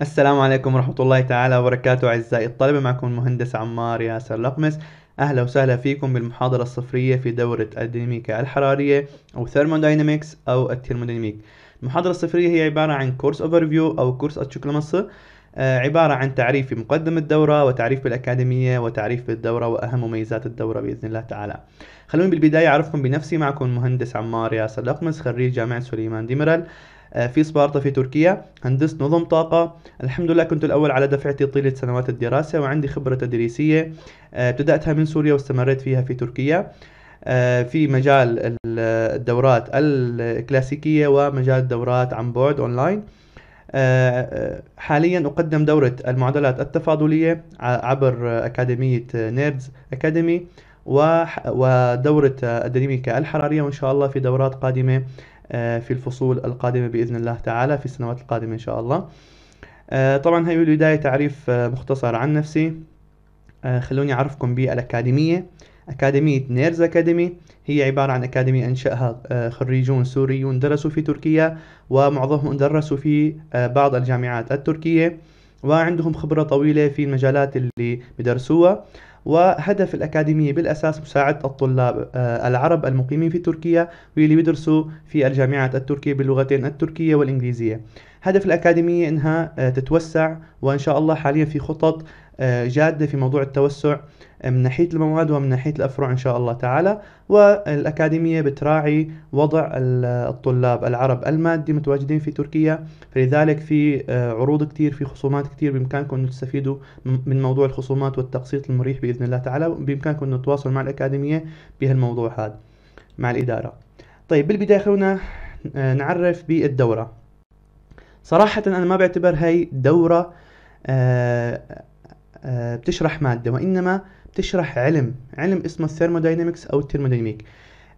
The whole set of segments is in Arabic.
السلام عليكم ورحمة الله تعالى وبركاته أعزائي الطلبة معكم المهندس عمار ياسر لقمس أهلا وسهلا فيكم بالمحاضرة الصفرية في دورة الديناميكا الحرارية أو ثيرموداينامكس أو الثيرموديناميك المحاضرة الصفرية هي عبارة عن كورس أوفر فيو أو كورس أتشكل آه، عبارة عن تعريف بمقدم الدورة وتعريف بالأكاديمية وتعريف بالدورة وأهم مميزات الدورة بإذن الله تعالى خلوني بالبداية أعرفكم بنفسي معكم مهندس عمار ياسر لقمس خريج جامعة سليمان ديمرال آه، في سبارتا في تركيا هندسة نظم طاقة الحمد لله كنت الأول على دفعتي طيلة سنوات الدراسة وعندي خبرة تدريسية آه، ابتدأتها من سوريا واستمريت فيها في تركيا في مجال الدورات الكلاسيكية ومجال الدورات عن بعد أونلاين آه، آه، حاليا أقدم دورة المعادلات التفاضلية عبر أكاديمية نيردز أكاديمي ودورة الديناميكا الحرارية وإن شاء الله في دورات قادمة آه، في الفصول القادمة بإذن الله تعالى في السنوات القادمة إن شاء الله طبعا هي البداية تعريف مختصر عن نفسي خلوني أعرفكم بالأكاديمية أكاديمية نيرز أكاديمي هي عبارة عن أكاديمية أنشأها آه، خريجون سوريون درسوا في تركيا ومعظمهم درسوا في آه، بعض الجامعات التركية وعندهم خبرة طويلة في المجالات اللي بدرسوها وهدف الأكاديمية بالأساس مساعدة الطلاب آه، العرب المقيمين في تركيا واللي بيدرسوا في الجامعات التركية باللغتين التركية والإنجليزية هدف الأكاديمية إنها تتوسع وإن شاء الله حاليا في خطط آه، جادة في موضوع التوسع آه، من ناحية المواد ومن ناحية الأفرع إن شاء الله تعالى والأكاديمية بتراعي وضع الطلاب العرب المادي متواجدين في تركيا فلذلك في آه، عروض كتير في خصومات كتير بإمكانكم أن تستفيدوا من موضوع الخصومات والتقسيط المريح بإذن الله تعالى بإمكانكم أن تتواصلوا مع الأكاديمية بهالموضوع هذا مع الإدارة طيب بالبداية خلونا نعرف بالدورة صراحة أنا ما بعتبر هاي دورة آه، بتشرح مادة وإنما بتشرح علم علم اسمه الثيرموداينامكس أو الترموديناميك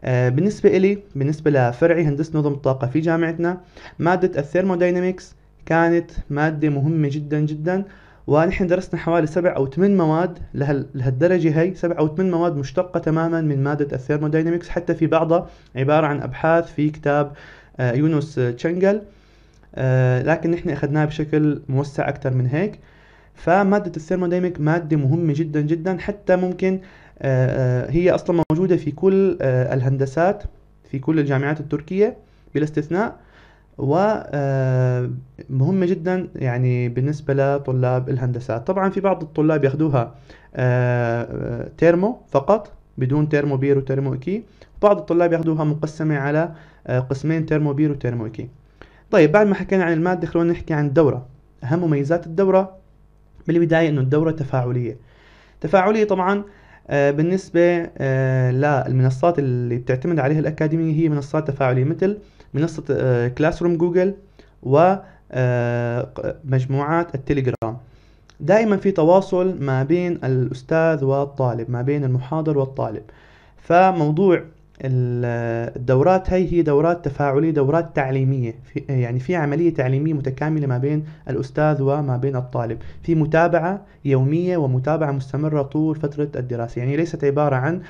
آه، بالنسبة إلي بالنسبة لفرعي هندسة نظم الطاقة في جامعتنا مادة الثيرموداينامكس كانت مادة مهمة جدا جدا ونحن درسنا حوالي سبع أو ثمان مواد لهالدرجة هي سبع أو ثمان مواد مشتقة تماما من مادة الثيرموداينامكس حتى في بعضها عبارة عن أبحاث في كتاب آه، يونس تشنجل لكن نحن أخذناها بشكل موسع أكثر من هيك فمادة الثيرموديميك مادة مهمة جدا جدا حتى ممكن آه، آه، هي أصلا موجودة في كل آه، الهندسات في كل الجامعات التركية بلا استثناء و مهمة جدا يعني بالنسبة لطلاب الهندسات طبعا في بعض الطلاب ياخدوها تيرمو فقط بدون تيرمو بير وتيرمو اكي بعض الطلاب ياخدوها مقسمة على قسمين تيرمو بير وتيرمو اكي طيب بعد ما حكينا عن المادة خلونا نحكي عن الدورة أهم مميزات الدورة بالبدايه انه الدوره تفاعليه تفاعليه طبعا آه، بالنسبه آه، للمنصات اللي بتعتمد عليها الاكاديميه هي منصات تفاعليه مثل منصه كلاس آه، روم جوجل ومجموعات التليجرام دائما في تواصل ما بين الاستاذ والطالب ما بين المحاضر والطالب فموضوع الدورات هي هي دورات تفاعلية دورات تعليمية في يعني في عملية تعليمية متكاملة ما بين الأستاذ وما بين الطالب في متابعة يومية ومتابعة مستمرة طول فترة الدراسة يعني ليست عبارة عن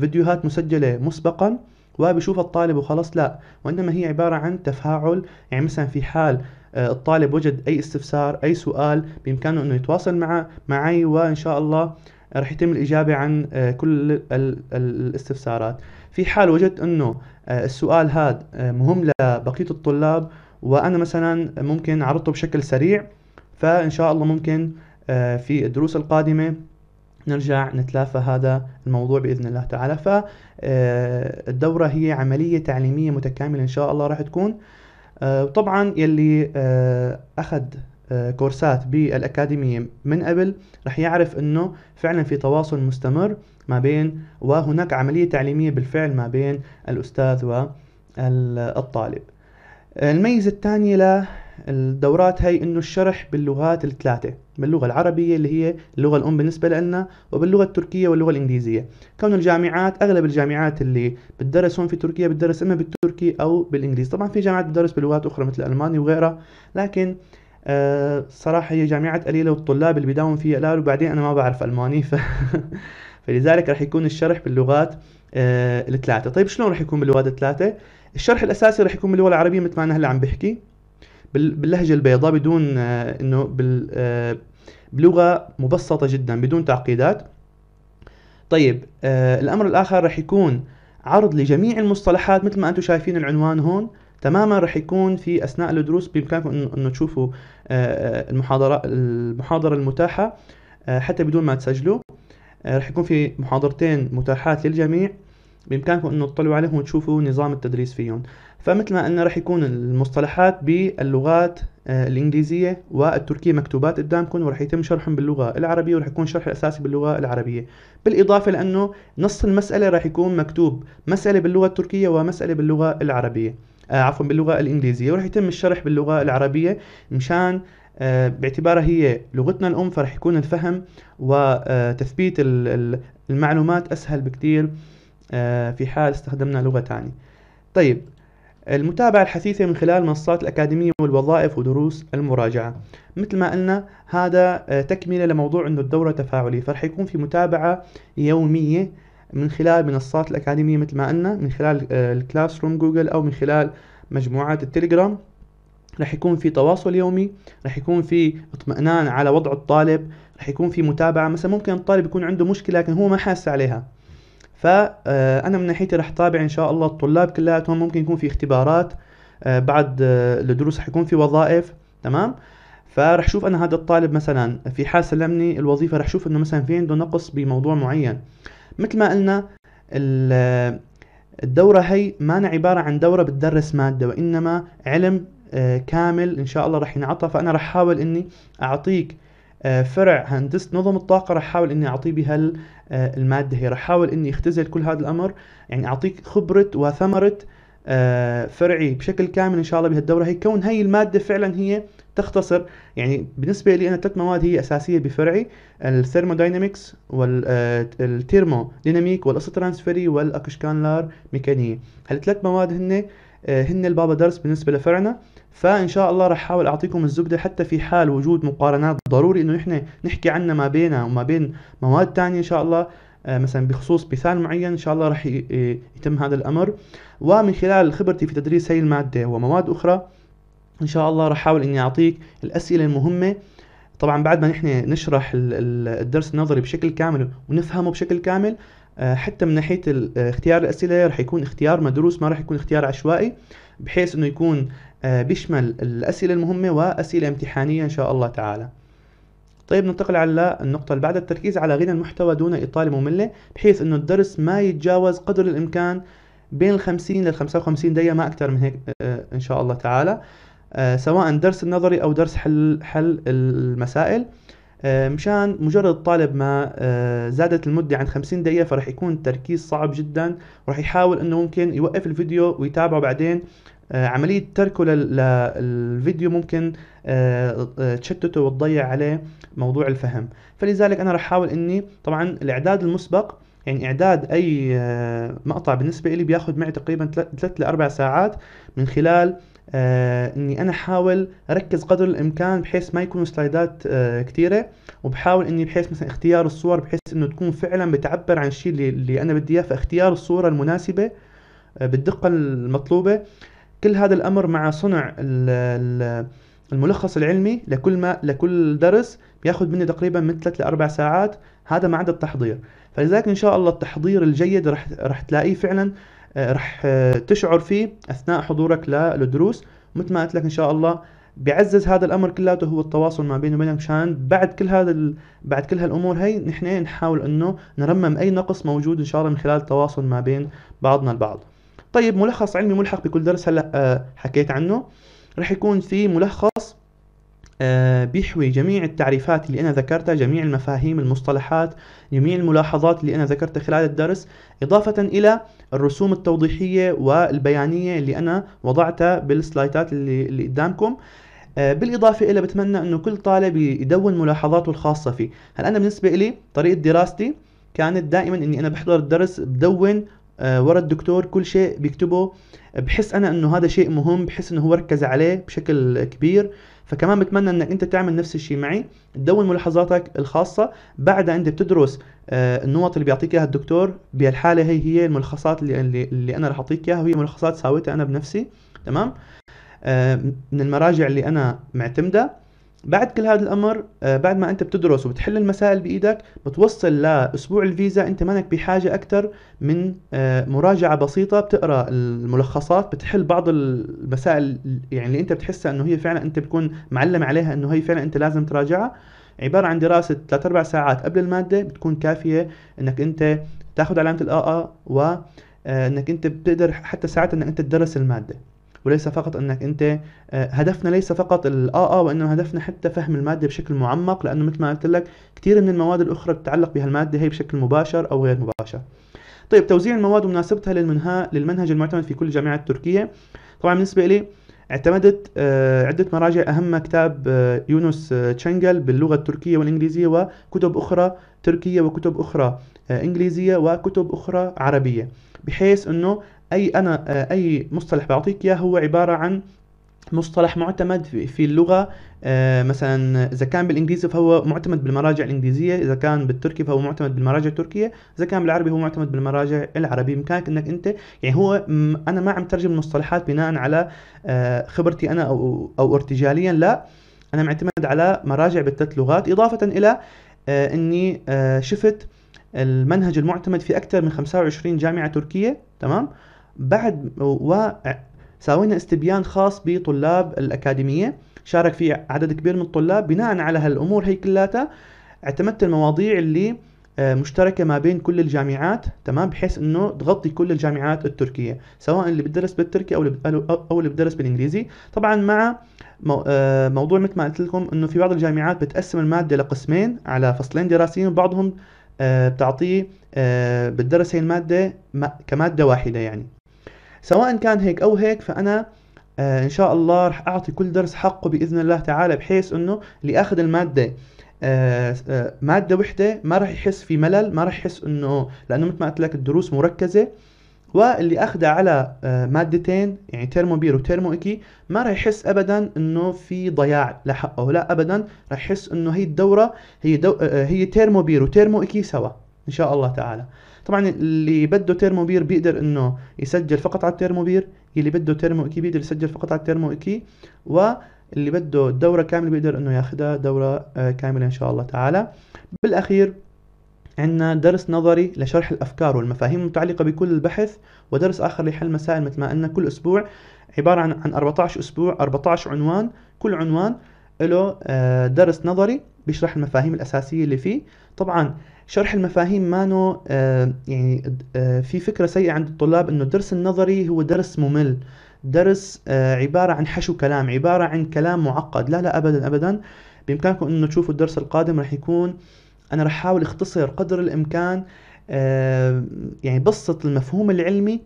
فيديوهات مسجلة مسبقا وبيشوف الطالب وخلاص لا وإنما هي عبارة عن تفاعل يعني مثلا في حال آه، الطالب وجد أي استفسار أي سؤال بإمكانه أنه يتواصل مع معي وإن شاء الله رح يتم الإجابة عن آه، كل الاستفسارات في حال وجدت انه آه، السؤال هذا آه، مهم لبقيه الطلاب وانا مثلا ممكن عرضته بشكل سريع فان شاء الله ممكن آه، في الدروس القادمه نرجع نتلافى هذا الموضوع باذن الله تعالى فالدوره هي عمليه تعليميه متكامله ان شاء الله راح تكون وطبعا يلي اخذ آه، كورسات بالاكاديميه من قبل رح يعرف انه فعلا في تواصل مستمر ما بين وهناك عمليه تعليميه بالفعل ما بين الاستاذ والطالب الميزه الثانيه للدورات هي انه الشرح باللغات الثلاثه باللغه العربيه اللي هي اللغه الام بالنسبه لنا وباللغه التركيه واللغه الانجليزيه كون الجامعات اغلب الجامعات اللي بتدرس هون في تركيا بتدرس اما بالتركي او بالانجليزي طبعا في جامعات بتدرس بلغات اخرى مثل الالماني وغيرها لكن صراحة هي جامعة قليلة والطلاب اللي بيداوم فيها قلال وبعدين أنا ما بعرف ألماني ف... فلذلك رح يكون الشرح باللغات آه، الثلاثة طيب شلون رح يكون باللغات الثلاثة الشرح الأساسي رح يكون باللغة العربية مثل ما أنا هلا عم بحكي باللهجة البيضاء بدون آه، إنه بال... آه، بلغة مبسطة جدا بدون تعقيدات طيب الأمر الآخر رح يكون عرض لجميع المصطلحات مثل ما أنتم شايفين العنوان هون تماما رح يكون في اثناء الدروس بامكانكم انه تشوفوا آه، آه، المحاضره المحاضره المتاحه آه، حتى بدون ما تسجلوا رح يكون في محاضرتين متاحات للجميع بامكانكم انه تطلعوا عليهم وتشوفوا نظام التدريس فيهم فمثل ما قلنا رح يكون المصطلحات باللغات الانجليزيه والتركيه مكتوبات قدامكم ورح يتم شرحهم باللغه العربيه ورح يكون شرح الاساسي باللغه العربيه بالاضافه لانه نص المساله رح يكون مكتوب مساله باللغه التركيه ومساله باللغه العربيه آه، عفوا باللغه الانجليزيه وراح يتم الشرح باللغه العربيه مشان آه، باعتبارها هي لغتنا الام فرح يكون الفهم وتثبيت آه، المعلومات اسهل بكثير في حال استخدمنا لغه ثانيه طيب المتابعة الحثيثة من خلال منصات الأكاديمية والوظائف ودروس المراجعة مثل ما قلنا هذا تكملة لموضوع أنه الدورة تفاعلية فرح يكون في متابعة يومية من خلال منصات الأكاديمية مثل ما قلنا من خلال الكلاس روم جوجل أو من خلال مجموعات التليجرام رح يكون في تواصل يومي رح يكون في اطمئنان على وضع الطالب رح يكون في متابعة مثلا ممكن الطالب يكون عنده مشكلة لكن هو ما حاس عليها فأنا آه، من ناحيتي رح تابع إن شاء الله الطلاب كلياتهم ممكن يكون في اختبارات آه، بعد آه، الدروس رح يكون في وظائف تمام فرح شوف انا هذا الطالب مثلا في حال سلمني الوظيفه رح شوف انه مثلا في عنده نقص بموضوع معين مثل ما قلنا الدورة هي ما عبارة عن دورة بتدرس مادة وإنما علم آه، كامل إن شاء الله رح ينعطى فأنا رح أحاول إني أعطيك آه، فرع هندسة نظم الطاقة رح أحاول إني أعطيه بهالمادة آه، هي رح أحاول إني أختزل كل هذا الأمر يعني أعطيك خبرة وثمرة آه، فرعي بشكل كامل ان شاء الله بهالدوره هي كون هي الماده فعلا هي تختصر يعني بالنسبه لي انا ثلاث مواد هي اساسيه بفرعي الثيرموداينامكس آه، ديناميك والقصه ترانسفيري والاكشكانلار ميكانيه هالثلاث مواد هن آه، هن البابا درس بالنسبه لفرعنا فان شاء الله راح احاول اعطيكم الزبده حتى في حال وجود مقارنات ضروري انه احنا نحكي عنها ما بينها وما بين مواد ثانيه ان شاء الله آه، مثلا بخصوص مثال معين ان شاء الله راح آه، يتم هذا الامر ومن خلال خبرتي في تدريس هي الماده ومواد اخرى ان شاء الله راح احاول اني اعطيك الاسئله المهمه طبعا بعد ما نحن نشرح الدرس النظري بشكل كامل ونفهمه بشكل كامل آه، حتى من ناحيه اختيار الاسئله راح يكون اختيار مدروس ما راح يكون اختيار عشوائي بحيث انه يكون بيشمل الاسئله المهمه واسئله امتحانيه ان شاء الله تعالى طيب ننتقل على النقطة اللي بعدها التركيز على غنى المحتوى دون إطالة مملة بحيث إنه الدرس ما يتجاوز قدر الإمكان بين ال 50 لل 55 دقيقة ما أكثر من هيك آه، إن شاء الله تعالى آه، سواء درس النظري أو درس حل حل المسائل آه، مشان مجرد الطالب ما زادت المدة عن 50 دقيقة فرح يكون التركيز صعب جدا ورح يحاول انه ممكن يوقف الفيديو ويتابعه بعدين عملية تركه للفيديو ممكن تشتته وتضيع عليه موضوع الفهم فلذلك انا راح احاول اني طبعا الاعداد المسبق يعني اعداد اي آه، مقطع بالنسبه لي بياخذ معي تقريبا 3 ل 4 ساعات من خلال آه اني انا احاول اركز قدر الامكان بحيث ما يكونوا سلايدات آه كثيره وبحاول اني بحيث مثلا اختيار الصور بحيث انه تكون فعلا بتعبر عن الشيء اللي, اللي انا بدي اياه فاختيار الصوره المناسبه آه بالدقه المطلوبه كل هذا الامر مع صنع الـ الـ الملخص العلمي لكل ما لكل درس بياخذ مني تقريبا من 3 لاربع ساعات هذا ما عدا التحضير فلذلك ان شاء الله التحضير الجيد رح رح تلاقيه فعلا آه، رح آه، تشعر فيه اثناء حضورك للدروس مثل ما قلت لك ان شاء الله بيعزز هذا الامر كلياته هو التواصل ما بيني وبينك مشان بعد كل هذا ال... بعد كل هالامور هي نحن نحاول انه نرمم اي نقص موجود ان شاء الله من خلال التواصل ما بين بعضنا البعض. طيب ملخص علمي ملحق بكل درس هلا آه، حكيت عنه رح يكون في ملخص آه، بيحوي جميع التعريفات اللي أنا ذكرتها جميع المفاهيم المصطلحات جميع الملاحظات اللي أنا ذكرتها خلال الدرس إضافة إلى الرسوم التوضيحية والبيانية اللي أنا وضعتها بالسلايتات اللي, اللي قدامكم آه، بالإضافة إلى بتمنى أنه كل طالب يدون ملاحظاته الخاصة فيه هلا أنا بالنسبة إلي طريقة دراستي كانت دائما أني أنا بحضر الدرس بدون آه، ورا الدكتور كل شيء بيكتبه بحس أنا أنه هذا شيء مهم بحس أنه هو ركز عليه بشكل كبير فكمان بتمنى انك انت تعمل نفس الشيء معي تدون ملاحظاتك الخاصه بعد انت بتدرس آه، النقط اللي بيعطيك اياها الدكتور بهالحاله هي هي الملخصات اللي, اللي انا رح اعطيك اياها وهي ملخصات ساويتها انا بنفسي تمام آه، من المراجع اللي انا معتمده بعد كل هذا الامر آه، بعد ما انت بتدرس وبتحل المسائل بايدك بتوصل لاسبوع الفيزا انت مانك بحاجه اكثر من آه، مراجعه بسيطه بتقرا الملخصات بتحل بعض المسائل يعني اللي انت بتحسها انه هي فعلا انت بتكون معلم عليها انه هي فعلا انت لازم تراجعها عباره عن دراسه 3 4 ساعات قبل الماده بتكون كافيه انك انت تاخذ علامه الاء و آه، انك انت بتقدر حتى ساعتها انك انت تدرس الماده وليس فقط انك انت آه، هدفنا ليس فقط الآ آ آه، آه، وانما هدفنا حتى فهم الماده بشكل معمق لانه مثل ما قلت لك كثير من المواد الاخرى بتتعلق بهالماده هي بشكل مباشر او غير مباشر طيب توزيع المواد ومناسبتها للمنهج المعتمد في كل جامعه تركيا طبعا بالنسبه لي اعتمدت آه، عدة مراجع أهمها كتاب آه، يونس آه، تشنجل باللغة التركية والإنجليزية وكتب أخرى تركية وكتب أخرى إنجليزية وكتب أخرى عربية بحيث أنه أي أنا أي مصطلح بعطيك إياه هو عبارة عن مصطلح معتمد في اللغه آه، مثلا اذا كان بالانجليزي فهو معتمد بالمراجع الانجليزيه اذا كان بالتركي فهو معتمد بالمراجع التركيه اذا كان بالعربي هو معتمد بالمراجع العربيه بامكانك انك انت يعني هو انا ما عم ترجم المصطلحات بناء على آه، خبرتي انا او او ارتجاليا لا انا معتمد على مراجع بالثلاث لغات اضافه الى آه، اني شفت المنهج المعتمد في اكثر من 25 جامعه تركيه تمام بعد و سوينا استبيان خاص بطلاب الأكاديمية شارك فيه عدد كبير من الطلاب بناء على هالأمور هي كلها اعتمدت المواضيع اللي آه، مشتركه ما بين كل الجامعات تمام بحيث انه تغطي كل الجامعات التركيه سواء اللي بتدرس بالتركي او اللي او اللي بتدرس بالانجليزي طبعا مع آه، موضوع مثل ما قلت لكم انه في بعض الجامعات بتقسم الماده لقسمين على فصلين دراسيين وبعضهم آه، بتعطيه بتدرس هي الماده كماده واحده يعني سواء كان هيك او هيك فانا آه ان شاء الله رح اعطي كل درس حقه باذن الله تعالى بحيث انه اللي اخذ الماده آه آه ماده وحده ما رح يحس في ملل ما رح يحس انه لانه مثل ما قلت لك الدروس مركزه واللي اخذها على آه، مادتين يعني تيرمو بير وتيرمو اكي ما راح يحس ابدا انه في ضياع لحقه لا ابدا راح يحس انه هي الدوره هي دو آه، هي تيرمو بير وتيرمو اكي سوا ان شاء الله تعالى طبعا اللي بده بير بيقدر انه يسجل فقط على بير اللي بده تيرمو اكي بيقدر يسجل فقط على التيرمو اكي واللي بده دورة كاملة بيقدر انه ياخذها دورة آه، كاملة ان شاء الله تعالى بالاخير عندنا درس نظري لشرح الافكار والمفاهيم المتعلقة بكل البحث ودرس اخر لحل مسائل مثل ما قلنا كل اسبوع عبارة عن عن 14 اسبوع 14 عنوان كل عنوان له آه، درس نظري بيشرح المفاهيم الاساسية اللي فيه طبعا شرح المفاهيم مانو آه، يعني آه، في فكرة سيئة عند الطلاب انه الدرس النظري هو درس ممل درس آه، عبارة عن حشو كلام عبارة عن كلام معقد لا لا ابدا ابدا بامكانكم انه تشوفوا الدرس القادم رح يكون انا رح احاول اختصر قدر الامكان يعني بسط المفهوم العلمي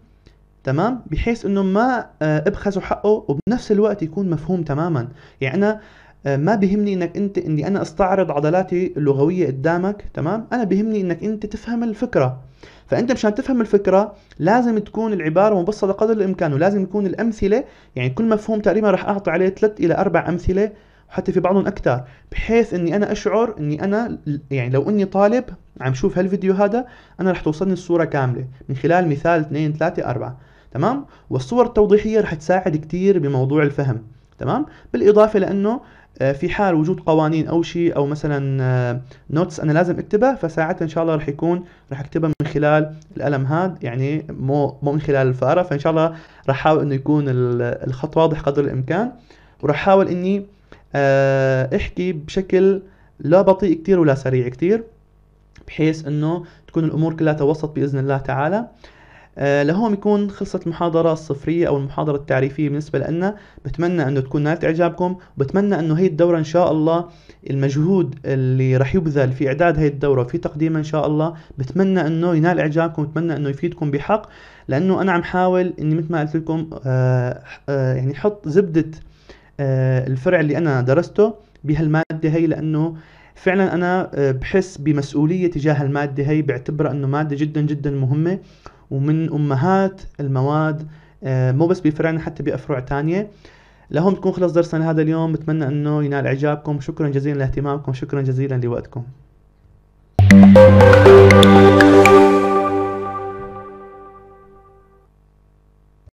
تمام بحيث انه ما ابخسوا حقه وبنفس الوقت يكون مفهوم تماما يعني انا آه، ما بهمني انك انت اني انا استعرض عضلاتي اللغويه قدامك تمام انا بهمني انك انت تفهم الفكره فانت مشان تفهم الفكره لازم تكون العباره مبسطه قدر الامكان ولازم يكون الامثله يعني كل مفهوم تقريبا راح اعطي عليه ثلاث الى اربع امثله وحتى في بعضهم اكثر بحيث اني انا اشعر اني انا يعني لو اني طالب عم شوف هالفيديو هذا انا رح توصلني الصوره كامله من خلال مثال اثنين ثلاثه اربعه تمام والصور التوضيحيه رح تساعد كثير بموضوع الفهم تمام بالاضافه لانه آه، في حال وجود قوانين او شيء او مثلا نوتس آه، انا لازم اكتبها فساعتها ان شاء الله رح يكون رح اكتبها من خلال الالم هذا يعني مو مو من خلال الفاره فان شاء الله رح احاول انه يكون الخط واضح قدر الامكان ورح احاول اني آه، احكي بشكل لا بطيء كتير ولا سريع كتير بحيث انه تكون الامور كلها وسط باذن الله تعالى آه، لهون يكون خلصت المحاضرة الصفرية أو المحاضرة التعريفية بالنسبة لنا بتمنى أنه تكون نالت إعجابكم وبتمنى أنه هي الدورة إن شاء الله المجهود اللي رح يبذل في إعداد هي الدورة وفي تقديمها إن شاء الله بتمنى أنه ينال إعجابكم بتمنى أنه يفيدكم بحق لأنه أنا عم حاول أني مثل ما قلت لكم آآ آه، آه، يعني حط زبدة الفرع اللي أنا درسته بهالمادة هي لأنه فعلا انا بحس بمسؤوليه تجاه الماده هي بعتبرها انه ماده جدا جدا مهمه ومن امهات المواد آه، مو بس بفرعنا حتى بافرع تانية لهم تكون خلص درسنا لهذا اليوم بتمنى انه ينال اعجابكم شكرا جزيلا لاهتمامكم شكرا جزيلا لوقتكم